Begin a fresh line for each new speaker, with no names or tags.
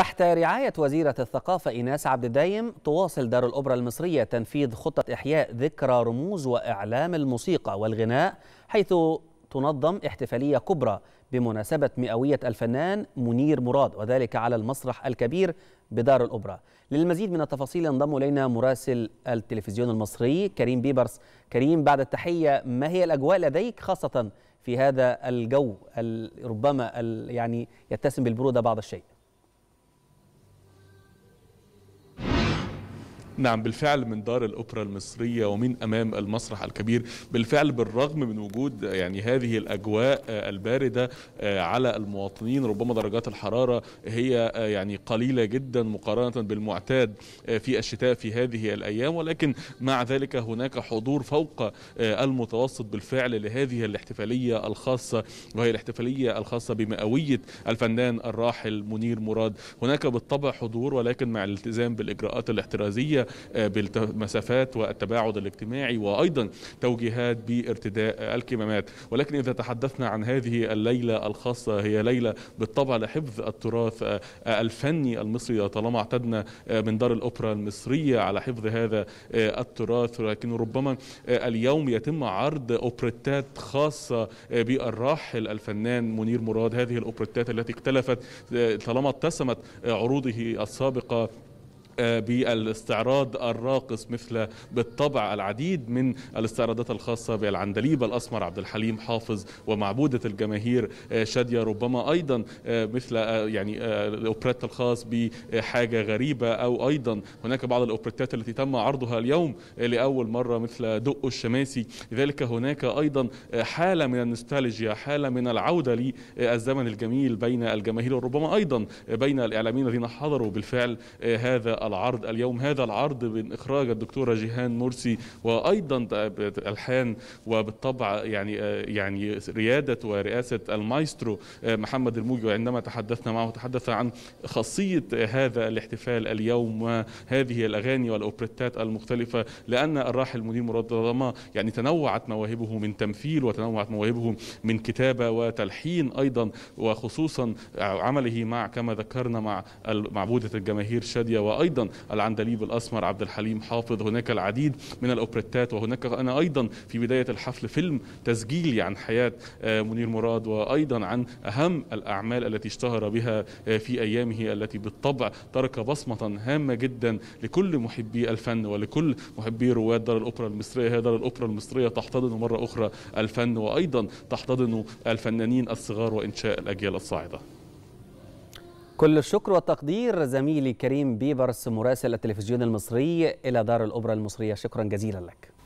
تحت رعاية وزيرة الثقافة إيناس عبد الدايم تواصل دار الأوبرا المصرية تنفيذ خطة إحياء ذكرى رموز وإعلام الموسيقى والغناء حيث تنظم احتفالية كبرى بمناسبة مئوية الفنان منير مراد وذلك على المسرح الكبير بدار الأوبرا للمزيد من التفاصيل ينضم إلينا مراسل التلفزيون المصري كريم بيبرس كريم بعد التحية ما هي الأجواء لديك خاصة في هذا الجو ربما يعني يتسم بالبرودة بعض الشيء
نعم بالفعل من دار الأوبرا المصرية ومن أمام المسرح الكبير بالفعل بالرغم من وجود يعني هذه الأجواء آه، الباردة آه، على المواطنين ربما درجات الحرارة هي آه، يعني قليلة جدا مقارنة بالمعتاد في الشتاء في هذه الأيام ولكن مع ذلك هناك حضور فوق المتوسط بالفعل لهذه الاحتفالية الخاصة وهي الاحتفالية الخاصة بمئوية الفنان الراحل منير مراد هناك بالطبع حضور ولكن مع الالتزام بالإجراءات الاحترازية بالمسافات والتباعد الاجتماعي وايضا توجيهات بارتداء الكمامات ولكن اذا تحدثنا عن هذه الليله الخاصه هي ليله بالطبع لحفظ التراث آه، الفني المصري طالما اعتدنا آه، من دار الاوبرا المصريه على حفظ هذا آه، التراث ولكن ربما اليوم يتم عرض اوبريتات خاصه بالراحل الفنان منير مراد هذه الاوبريتات التي اختلفت طالما اتسمت عروضه السابقه بالاستعراض الراقص مثل بالطبع العديد من الاستعراضات الخاصة بالعندليب الأسمر عبد الحليم حافظ ومعبودة الجماهير آه، شادية ربما أيضا آه، مثل آه، يعني الأوبريت الخاص بحاجة غريبة أو أيضا هناك بعض الأوبريتات التي تم عرضها اليوم لأول مرة مثل دق الشماسي لذلك هناك أيضا حالة من النوستالجيا حالة من العودة للزمن الجميل بين الجماهير وربما أيضا بين الإعلاميين الذين حضروا بالفعل هذا العرض اليوم هذا العرض من إخراج الدكتورة جيهان مرسي وأيضا الحان وبالطبع يعني يعني ريادة ورئاسة المايسترو محمد الموجي وعندما تحدثنا معه تحدث عن خاصية هذا الاحتفال اليوم وهذه الأغاني والأوبريتات المختلفة لأن الراحل منير مراد ضلمة يعني تنوعت مواهبه من تمثيل وتنوعت مواهبه من كتابة وتلحين أيضا وخصوصا عمله مع كما ذكرنا مع معبودة الجماهير شادية وأيضا أيضا العندليب الأسمر عبد الحليم حافظ هناك العديد من الأوبريتات وهناك أنا أيضا في بداية الحفل فيلم تسجيلي عن حياة آه، منير مراد وأيضا عن أهم الأعمال التي اشتهر بها آه، في أيامه التي بالطبع ترك بصمة هامة جدا لكل محبي الفن ولكل محبي رواد دار الأوبرا المصرية هي دار الأوبرا المصرية تحتضن مرة أخرى الفن وأيضا تحتضن الفنانين الصغار وإنشاء الأجيال الصاعدة
كل الشكر والتقدير زميلي كريم بيبرس مراسل التلفزيون المصري إلى دار الأوبرا المصرية شكرا جزيلا لك